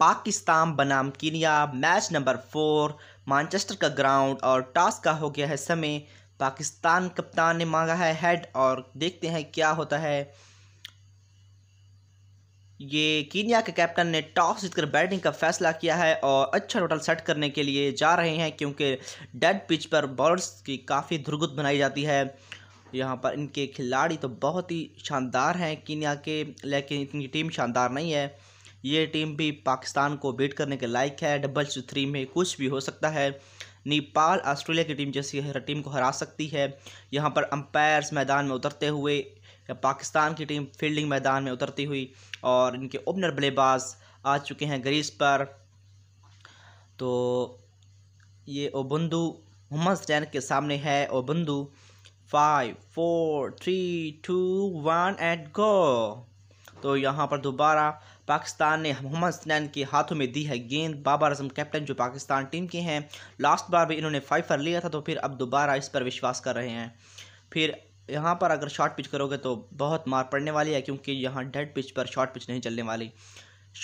पाकिस्तान बनाम Kenya match number four Manchester का ground और टॉस का हो गया है समय पाकिस्तान कप्तान ने मांगा है हेड और देखते हैं क्या होता है ये कीनिया के कैप्टन ने टॉस जीतकर बैटिंग का फैसला किया है और अच्छा टोटल सेट करने के लिए जा रहे हैं क्योंकि डेड पिच पर बॉलर्स की काफ़ी धुरगुत बनाई जाती है यहाँ पर इनके खिलाड़ी तो बहुत ही शानदार हैं कीनिया के लेकिन इनकी टीम शानदार नहीं है ये टीम भी पाकिस्तान को बीट करने के लायक है डबल थ्री में कुछ भी हो सकता है नेपाल ऑस्ट्रेलिया की टीम जैसी हर टीम को हरा सकती है यहाँ पर अंपायर्स मैदान में उतरते हुए पाकिस्तान की टीम फील्डिंग मैदान में उतरती हुई और इनके ओपनर बल्लेबाज आ चुके हैं ग्रीस पर तो ये ओबंधु मोहम्मद सैन के सामने है ओबंधु five four three two one and go तो यहाँ पर दोबारा पाकिस्तान ने मोहम्मद स्नैन के हाथों में दी है गेंद बाबर आजम कैप्टन जो पाकिस्तान टीम के हैं लास्ट बार भी इन्होंने फाइफर लिया था तो फिर अब दोबारा इस पर विश्वास कर रहे हैं फिर यहाँ पर अगर शॉर्ट पिच करोगे तो बहुत मार पड़ने वाली है क्योंकि यहाँ डेड पिच पर शॉर्ट पिच नहीं चलने वाली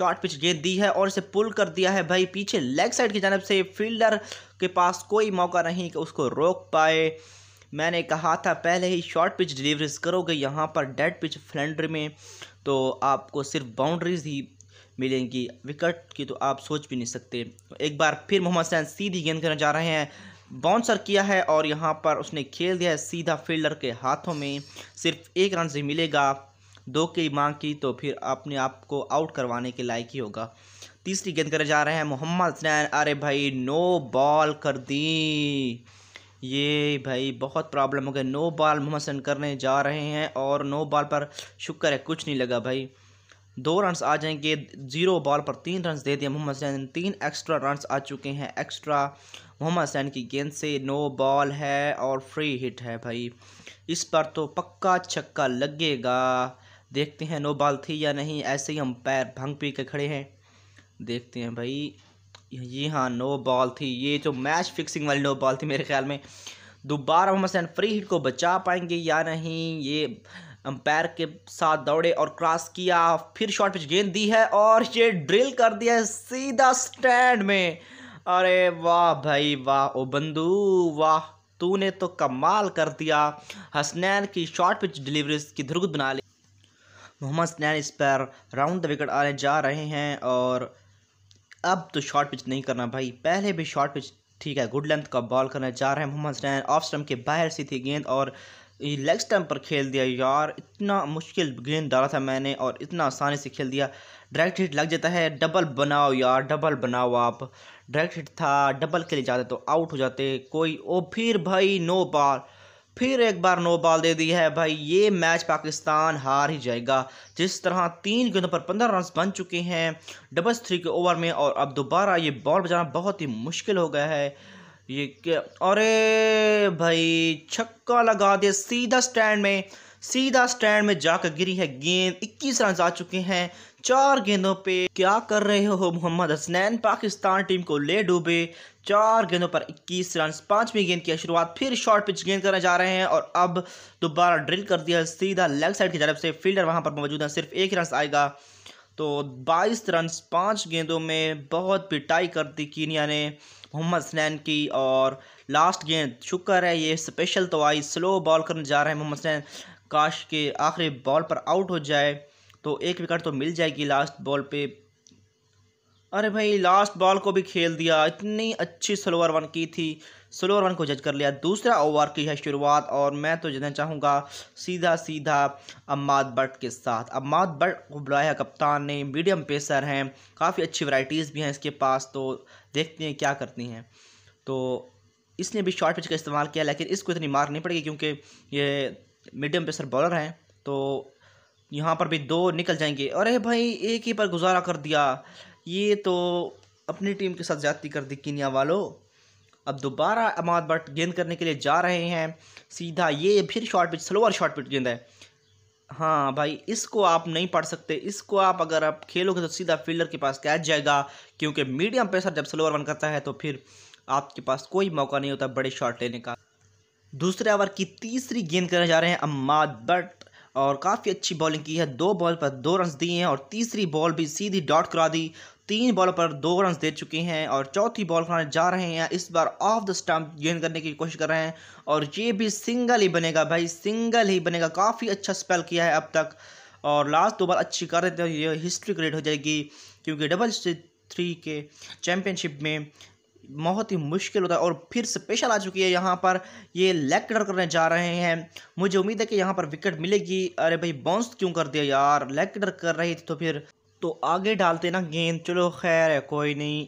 शॉर्ट पिच गेंद दी है और इसे पुल कर दिया है भाई पीछे लेग साइड की जानब से फील्डर के पास कोई मौका नहीं कि उसको रोक पाए मैंने कहा था पहले ही शॉर्ट पिच डिलीवरीज करोगे यहाँ पर डेड पिच फ्लेंडर में तो आपको सिर्फ बाउंड्रीज ही मिलेंगी विकेट की तो आप सोच भी नहीं सकते एक बार फिर मोहम्मद सैन सीधी गेंद करने जा रहे हैं बाउंसर किया है और यहाँ पर उसने खेल दिया है सीधा फील्डर के हाथों में सिर्फ एक रन से मिलेगा दो की मांग की तो फिर अपने आप को आउट करवाने के लायक ही होगा तीसरी गेंद करने जा रहे हैं मोहम्मद सैन अरे भाई नो बॉल कर दी ये भाई बहुत प्रॉब्लम हो गई नो बॉल मोहम्मद सन करने जा रहे हैं और नो बॉल पर शुक्र है कुछ नहीं लगा भाई दो रन्स आ जाएंगे जीरो बॉल पर तीन रन्स दे दिए मोहम्मद सैन तीन एक्स्ट्रा रन्स आ चुके हैं एक्स्ट्रा मोहम्मद सैन की गेंद से नो बॉल है और फ्री हिट है भाई इस पर तो पक्का छक्का लगेगा देखते हैं नो बॉल थी या नहीं ऐसे ही हम पैर भंग पी के खड़े हैं देखते हैं भाई ये हाँ नो बॉल थी ये जो मैच फिक्सिंग वाली नो बॉल थी मेरे ख्याल में दोबारा मोहम्मद सैन फ्री हिट को बचा पाएंगे या नहीं ये अंपायर के साथ दौड़े और क्रॉस किया फिर शॉर्ट पिच गेंद दी है और ये ड्रिल कर दिया है सीधा स्टैंड में अरे वाह भाई वाह ओ बंधु वाह तूने तो कमाल कर दिया हसनैन की शॉर्ट पिच डिलीवरी की धुरगुद बना ली मोहम्मद हसनैन इस पर राउंड द विकेट आने जा रहे हैं और अब तो शॉर्ट पिच नहीं करना भाई पहले भी शॉर्ट पिच ठीक है गुड लेंथ का बॉल करने जा रहे हैं मोहम्मद रैन ऑफ स्टम्प के बाहर सी थी गेंद और लेग स्टम्प पर खेल दिया यार इतना मुश्किल गेंद डाला था मैंने और इतना आसानी से खेल दिया डायरेक्ट हिट लग जाता है डबल बनाओ यार डबल बनाओ आप डायरेक्ट हिट था डबल के लिए जाते तो आउट हो जाते कोई ओ फिर भाई नो बॉल फिर एक बार नो बॉल दे दी है भाई ये मैच पाकिस्तान हार ही जाएगा जिस तरह तीन गेंदों पर पंद्रह रन बन चुके हैं डबल थ्री के ओवर में और अब दोबारा ये बॉल बजाना बहुत ही मुश्किल हो गया है ये क्या अरे भाई छक्का लगा दिया सीधा स्टैंड में सीधा स्टैंड में जाकर गिरी है गेंद 21 रन आ चुके हैं चार गेंदों पे क्या कर रहे हो मोहम्मद हसनैन पाकिस्तान टीम को ले डूबे चार गेंदों पर 21 रन पांचवी गेंद की शुरुआत फिर शॉर्ट पिच गेंद करने जा रहे हैं और अब दोबारा ड्रिल कर दिया सीधा लेग साइड की तरफ से फील्डर वहां पर मौजूद है सिर्फ एक रन आएगा तो 22 रन पांच गेंदों में बहुत पिटाई कर दी कीनिया ने मोहम्मद सनैन की और लास्ट गेंद शुक्र है ये स्पेशल तो आई स्लो बॉल करने जा रहे हैं मोहम्मद हसनैन काश के आखिरी बॉल पर आउट हो जाए तो एक विकेट तो मिल जाएगी लास्ट बॉल पे अरे भाई लास्ट बॉल को भी खेल दिया इतनी अच्छी स्लोअर वन की थी स्लोअर वन को जज कर लिया दूसरा ओवर की है शुरुआत और मैं तो जाना चाहूँगा सीधा सीधा अम्माद बट के साथ अम्माद बट को बुलाया कप्तान ने मीडियम पेसर हैं काफ़ी अच्छी वैरायटीज़ भी हैं इसके पास तो देखते हैं क्या करती हैं तो इसने भी शॉर्ट पिच का इस्तेमाल किया लेकिन इसको इतनी मार नहीं पड़ेगी क्योंकि ये मीडियम प्रेशर बॉलर हैं तो यहाँ पर भी दो निकल जाएंगे अरे भाई एक ही पर गुजारा कर दिया ये तो अपनी टीम के साथ जाती कर दी किनिया वालों अब दोबारा अमाद बट गेंद करने के लिए जा रहे हैं सीधा ये फिर short pitch slower short pitch गेंद है हाँ भाई इसको आप नहीं पढ़ सकते इसको आप अगर आप खेलोगे तो सीधा फील्डर के पास कैच जाएगा क्योंकि मीडियम प्रेशर जब स्लोअर वन करता है तो फिर आपके पास कोई मौका नहीं होता बड़े शॉट लेने का दूसरे ओवर की तीसरी गेंद करने जा रहे हैं अम्माद बट और काफ़ी अच्छी बॉलिंग की है दो बॉल पर दो रन दिए हैं और तीसरी बॉल भी सीधी डॉट करा दी तीन बॉल पर दो रन दे चुके हैं और चौथी बॉल कराने जा रहे हैं इस बार ऑफ द स्टम्प गेंद करने की कोशिश कर रहे हैं और ये भी सिंगल ही बनेगा भाई सिंगल ही बनेगा काफ़ी अच्छा स्पेल किया है अब तक और लास्ट दो बार अच्छी कर देते हैं ये हिस्ट्री क्रिएट हो जाएगी क्योंकि डबल थ्री के चैम्पियनशिप में बहुत ही मुश्किल होता है और फिर स्पेशल आ चुकी है यहाँ पर ये लेग कटर करने जा रहे हैं मुझे उम्मीद है कि यहाँ पर विकेट मिलेगी अरे भाई बाउंस क्यों कर दिया यार लेग कटर कर रही थी तो फिर तो आगे डालते ना गेंद चलो खैर है कोई नहीं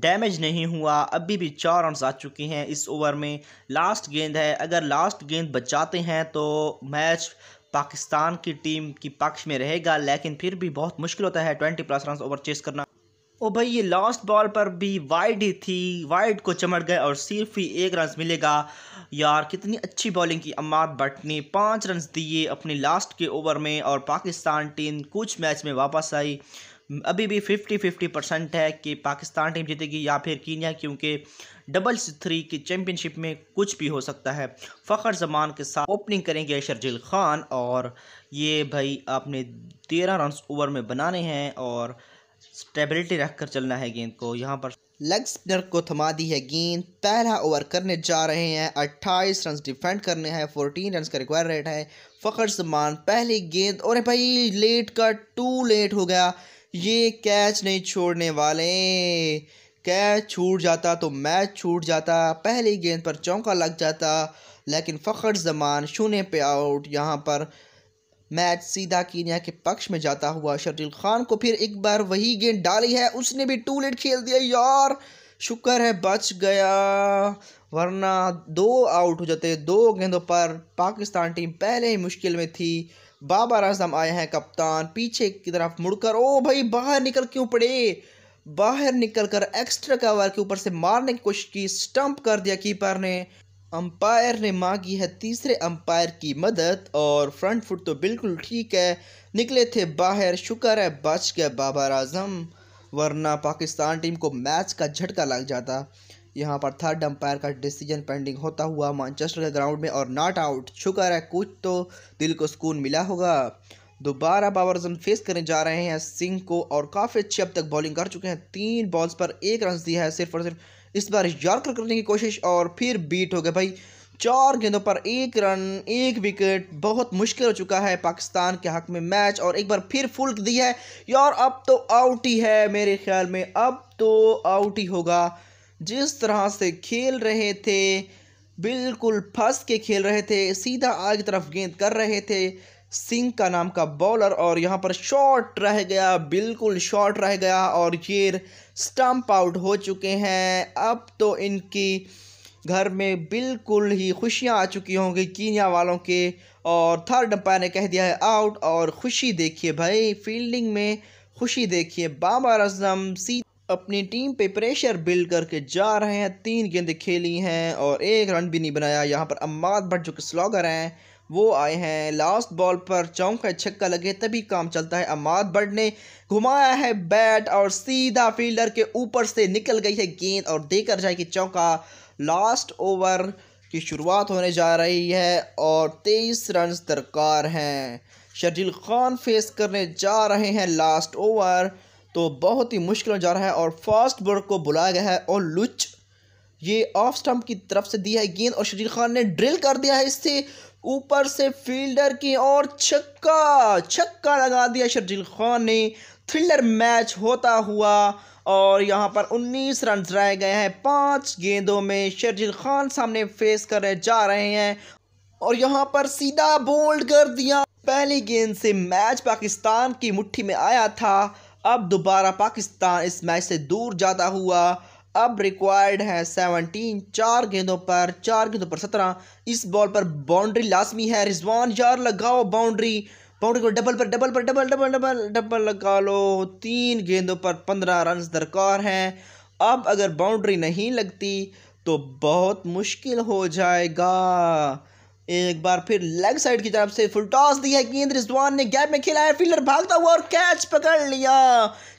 डैमेज नहीं हुआ अभी भी चार रन आ चुके हैं इस ओवर में लास्ट गेंद है अगर लास्ट गेंद बचाते हैं तो मैच पाकिस्तान की टीम की पक्ष में रहेगा लेकिन फिर भी बहुत मुश्किल होता है twenty plus run over chase करना ओ भाई ये लास्ट बॉल पर भी वाइड ही थी वाइड को चमट गए और सिर्फ ही एक रन मिलेगा यार कितनी अच्छी बॉलिंग की अमार बट ने पाँच रन दिए अपने लास्ट के ओवर में और पाकिस्तान टीम कुछ मैच में वापस आई अभी भी फिफ्टी फिफ्टी परसेंट है कि पाकिस्तान टीम जीतेगी या फिर कीनिया क्योंकि डबल थ्री की चैम्पियनशिप में कुछ भी हो सकता है फ़खर जमान के साथ ओपनिंग करेंगे शर्जिल खान और ये भाई आपने तेरह रन ओवर में बनाने हैं और स्टेबिलिटी रखकर चलना है गेंद को यहाँ पर लेग स्पिनर को थमा दी है गेंद पहला ओवर करने जा रहे हैं 28 रन डिफेंड करने हैं 14 रन का रिक्वायर रेट है फ़खर जमान पहली गेंद और भाई लेट का टू लेट हो गया ये कैच नहीं छोड़ने वाले कैच छूट जाता तो मैच छूट जाता पहली गेंद पर चौंका लग जाता लेकिन फ़खर जमान शून्य पे आउट यहाँ पर मैच सीधा कीनिया के पक्ष में जाता हुआ शर्जील खान को फिर एक बार वही गेंद डाली है उसने भी टू लेट खेल दिया यार शुक्र है बच गया वरना दो आउट हो जाते दो गेंदों पर पाकिस्तान टीम पहले ही मुश्किल में थी बाबर आजम आए हैं कप्तान पीछे की तरफ मुड़कर ओ भाई बाहर निकल क्यों पड़े बाहर निकलकर एक्स्ट्रा कवर के ऊपर से मारने की कोशिश की स्टंप कर दिया कीपर ने अंपायर ने मांगी है तीसरे अंपायर की मदद और फ्रंट फुट तो बिल्कुल ठीक है निकले थे बाहर शुक्र है बच गए बाबर आजम वरना पाकिस्तान टीम को मैच का झटका लग जाता यहाँ पर थर्ड अंपायर का डिसीजन पेंडिंग होता हुआ मानचेस्टर के ग्राउंड में और नॉट आउट शुक्र है कुछ तो दिल को सुकून मिला होगा दोबारा पावर जम फेस करने जा रहे हैं सिंह को और काफ़ी अच्छी अब तक बॉलिंग कर चुके हैं तीन बॉल्स पर एक रन दिया है सिर्फ और सिर्फ इस बार यॉर्कर करने की कोशिश और फिर बीट हो गए भाई चार गेंदों पर एक रन एक विकेट बहुत मुश्किल हो चुका है पाकिस्तान के हक में मैच और एक बार फिर फुल दी है यार अब तो आउट ही है मेरे ख्याल में अब तो आउट ही होगा जिस तरह से खेल रहे थे बिल्कुल फंस के खेल रहे थे सीधा आगे तरफ गेंद कर रहे थे सिंह का नाम का बॉलर और यहाँ पर शॉर्ट रह गया बिल्कुल शॉर्ट रह गया और ये स्टम्प आउट हो चुके हैं अब तो इनकी घर में बिल्कुल ही खुशियाँ आ चुकी होंगी कीनिया वालों के और थर्ड अंपायर ने कह दिया है आउट और खुशी देखिए भाई फील्डिंग में खुशी देखिए बाबर अजम सी अपनी टीम पे प्रेशर बिल्ड करके जा रहे हैं तीन गेंद खेली हैं और एक रन भी नहीं बनाया यहाँ पर अम्माद भट्ट जो कि स्लॉगर हैं वो आए हैं लास्ट बॉल पर चौंका छक्का लगे तभी काम चलता है अमाद बर्ड ने घुमाया है बैट और सीधा फील्डर के ऊपर से निकल गई है गेंद और देकर जाएगी चौका लास्ट ओवर की शुरुआत होने जा रही है और तेईस रन दरकार हैं शर्जील खान फेस करने जा रहे हैं लास्ट ओवर तो बहुत ही मुश्किल हो जा रहा है और फास्ट बॉल को बुलाया गया है और लुच ये ऑफ स्टम्प की तरफ से दी है गेंद और शरीर खान ने ड्रिल कर दिया है इससे ऊपर से फील्डर की और छक्का छक्का लगा दिया शर्जील खान ने थ्रिलर मैच होता हुआ और यहाँ पर 19 रन रह गए हैं पांच गेंदों में शर्जील खान सामने फेस कर जा रहे हैं और यहाँ पर सीधा बोल्ड कर दिया पहली गेंद से मैच पाकिस्तान की मुट्ठी में आया था अब दोबारा पाकिस्तान इस मैच से दूर जाता हुआ अब रिक्वायर्ड है सेवनटीन चार गेंदों पर चार गेंदों पर सत्रह इस बॉल पर बाउंड्री लाजमी है रिजवान यार लगाओ बाउंड्री बाउंड्री को डबल पर डबल पर डबल डबल डबल डबल लगा लो तीन गेंदों पर पंद्रह रन दरकार हैं अब अगर बाउंड्री नहीं लगती तो बहुत मुश्किल हो जाएगा एक बार फिर लेग साइड की तरफ से फुल टॉस दिया गेंद रिजवान ने गैप में खेला है फील्डर भागता हुआ और कैच पकड़ लिया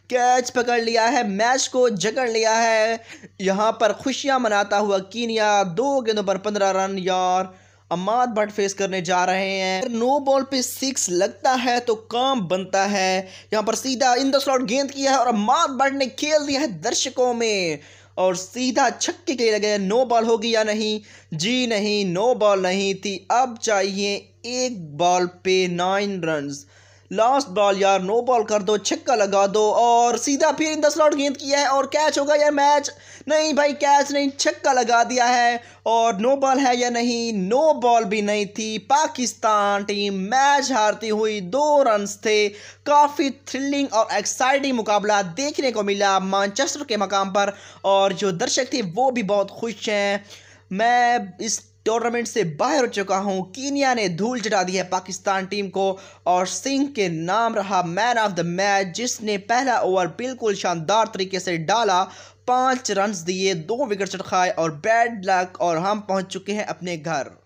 कैच पकड़ लिया है मैच को जकड़ लिया है यहाँ पर खुशियाँ मनाता हुआ कीनिया दो गेंदों पर पंद्रह रन यार अमाद भट्ट फेस करने जा रहे हैं नो बॉल पे सिक्स लगता है तो काम बनता है यहाँ पर सीधा इन द स्लॉट गेंद किया है और अमाद भट्ट ने खेल दिया है दर्शकों में और सीधा छक्के के लगे नो बॉल होगी या नहीं जी नहीं नो बॉल नहीं थी अब चाहिए एक बॉल पे नाइन रन्स लास्ट बॉल यार नो बॉल कर दो छक्का लगा दो और सीधा फिर इन दस लॉट गेंद किया है और कैच होगा यार मैच नहीं भाई कैच नहीं छक्का लगा दिया है और नो बॉल है या नहीं नो बॉल भी नहीं थी पाकिस्तान टीम मैच हारती हुई दो रन थे काफ़ी थ्रिलिंग और एक्साइटिंग मुकाबला देखने को मिला मानचेस्टर के मकाम पर और जो दर्शक थे वो भी बहुत खुश हैं मैं इस टूर्नामेंट से बाहर हो चुका हूं कीनिया ने धूल चटा दी है पाकिस्तान टीम को और सिंह के नाम रहा मैन ऑफ द मैच जिसने पहला ओवर बिल्कुल शानदार तरीके से डाला पांच रन दिए दो विकेट चटकाए और बैड लक और हम पहुंच चुके हैं अपने घर